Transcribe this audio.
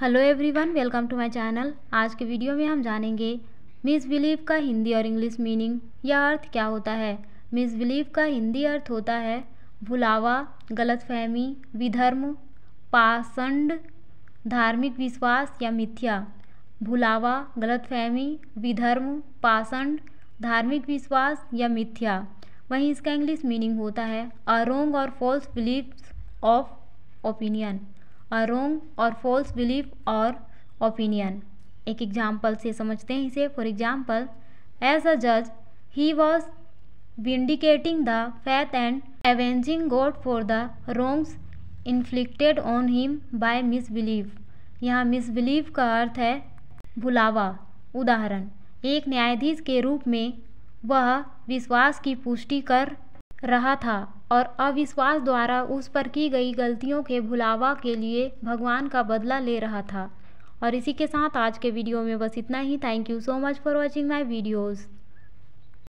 hello everyone welcome to my channel आज के video में हम जानेंगे मिस बिलीव का हिंदी और इंग्लिश मीनिंग या अर्थ क्या होता है मिस बिलीव का हिंदी अर्थ होता है भुलावा गलतफहमी विधर्म पाषंड धार्मिक विश्वास या मिथ्या भुलावा गलतफहमी विधर्म पाषंड धार्मिक विश्वास या मिथ्या वहीं इसका इंग्लिश मीनिंग होता है अ रोंग और false believe of opinion wrong और फॉल्स बिलीफ और ओपिनियन एक एग्जाम्पल से समझते हैं इसे फॉर एग्जाम्पल एज अ जज he was the faith and avenging god for the wrongs inflicted on him by misbelieve यहाँ मिस बिलीव का अर्थ है भुलावा उदाहरण एक न्यायाधीश के रूप में वह विश्वास की पुष्टि कर रहा था और अविश्वास द्वारा उस पर की गई गलतियों के भुलावा के लिए भगवान का बदला ले रहा था और इसी के साथ आज के वीडियो में बस इतना ही thank you so much for watching my videos